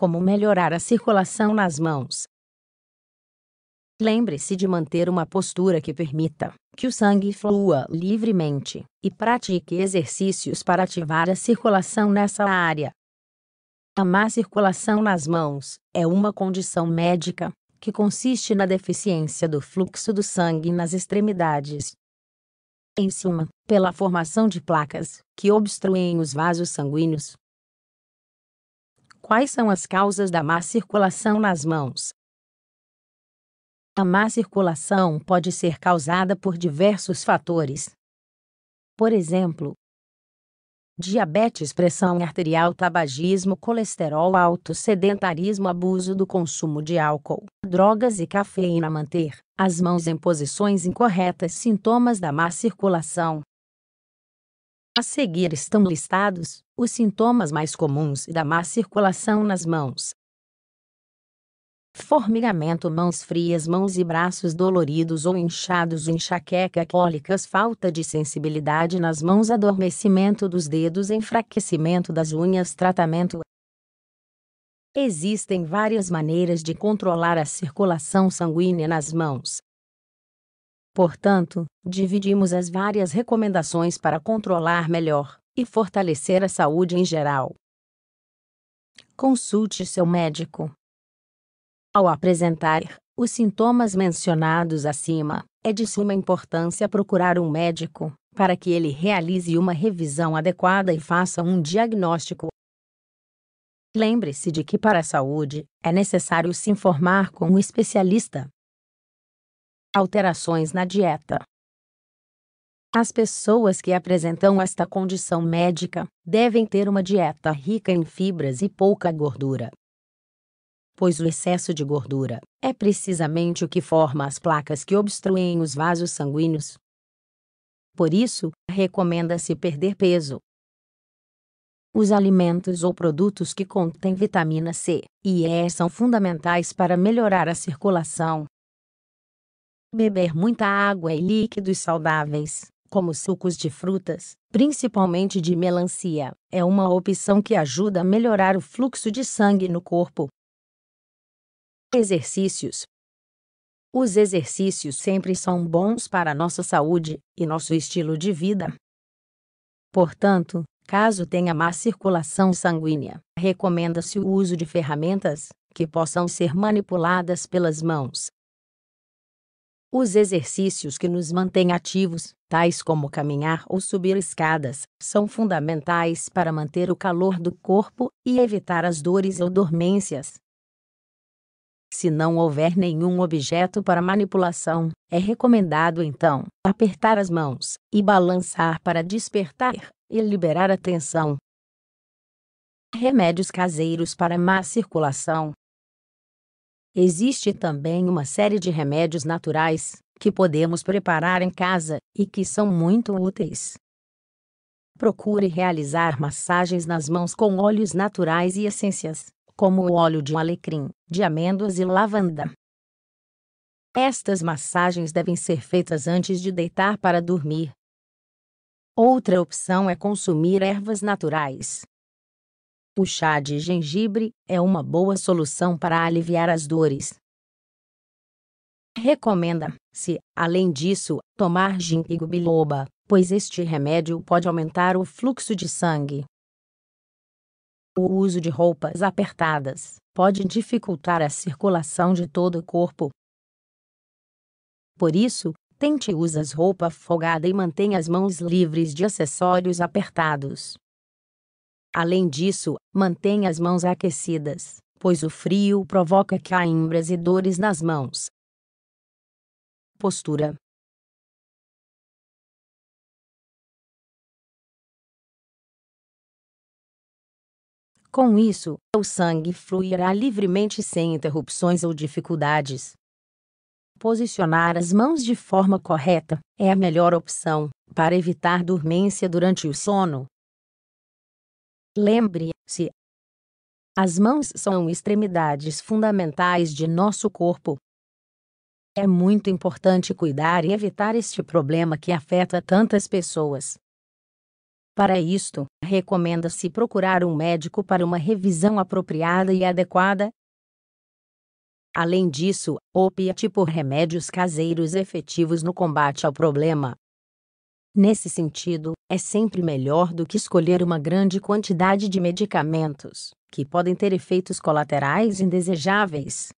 como melhorar a circulação nas mãos. Lembre-se de manter uma postura que permita que o sangue flua livremente e pratique exercícios para ativar a circulação nessa área. A má circulação nas mãos é uma condição médica que consiste na deficiência do fluxo do sangue nas extremidades. Em suma, pela formação de placas que obstruem os vasos sanguíneos, Quais são as causas da má circulação nas mãos? A má circulação pode ser causada por diversos fatores. Por exemplo, diabetes, pressão arterial, tabagismo, colesterol alto, sedentarismo, abuso do consumo de álcool, drogas e cafeína, manter as mãos em posições incorretas, sintomas da má circulação. A seguir estão listados os sintomas mais comuns da má circulação nas mãos. Formigamento, mãos frias, mãos e braços doloridos ou inchados, enxaqueca, cólicas, falta de sensibilidade nas mãos, adormecimento dos dedos, enfraquecimento das unhas, tratamento. Existem várias maneiras de controlar a circulação sanguínea nas mãos. Portanto, dividimos as várias recomendações para controlar melhor e fortalecer a saúde em geral. Consulte seu médico. Ao apresentar os sintomas mencionados acima, é de suma importância procurar um médico para que ele realize uma revisão adequada e faça um diagnóstico. Lembre-se de que para a saúde é necessário se informar com um especialista Alterações na dieta. As pessoas que apresentam esta condição médica devem ter uma dieta rica em fibras e pouca gordura. Pois o excesso de gordura é precisamente o que forma as placas que obstruem os vasos sanguíneos. Por isso, recomenda-se perder peso. Os alimentos ou produtos que contêm vitamina C e E são fundamentais para melhorar a circulação, Beber muita água e líquidos saudáveis, como sucos de frutas, principalmente de melancia, é uma opção que ajuda a melhorar o fluxo de sangue no corpo. Exercícios: Os exercícios sempre são bons para nossa saúde e nosso estilo de vida. Portanto, caso tenha má circulação sanguínea, recomenda-se o uso de ferramentas que possam ser manipuladas pelas mãos os exercícios que nos mantêm ativos, tais como caminhar ou subir escadas, são fundamentais para manter o calor do corpo e evitar as dores ou dormências. Se não houver nenhum objeto para manipulação, é recomendado então apertar as mãos e balançar para despertar e liberar a tensão. Remédios caseiros para má circulação Existe também uma série de remédios naturais que podemos preparar em casa e que são muito úteis. Procure realizar massagens nas mãos com óleos naturais e essências, como o óleo de alecrim, de amêndoas e lavanda. Estas massagens devem ser feitas antes de deitar para dormir. Outra opção é consumir ervas naturais, o chá de gengibre é uma boa solução para aliviar as dores. Recomenda-se, além disso, tomar ginkgo biloba, pois este remédio pode aumentar o fluxo de sangue. O uso de roupas apertadas pode dificultar a circulação de todo o corpo. Por isso, tente usar roupas folgadas e mantenha as mãos livres de acessórios apertados. Além disso, mantenha as mãos aquecidas, pois o frio provoca caimbras e dores nas mãos. Postura Com isso, o sangue fluirá livremente sem interrupções ou dificuldades. Posicionar as mãos de forma correta é a melhor opção para evitar dormência durante o sono. Lembre-se: as mãos são extremidades fundamentais de nosso corpo. É muito importante cuidar e evitar este problema que afeta tantas pessoas. Para isto, recomenda-se procurar um médico para uma revisão apropriada e adequada. Além disso, opte por remédios caseiros efetivos no combate ao problema. Nesse sentido, é sempre melhor do que escolher uma grande quantidade de medicamentos, que podem ter efeitos colaterais indesejáveis.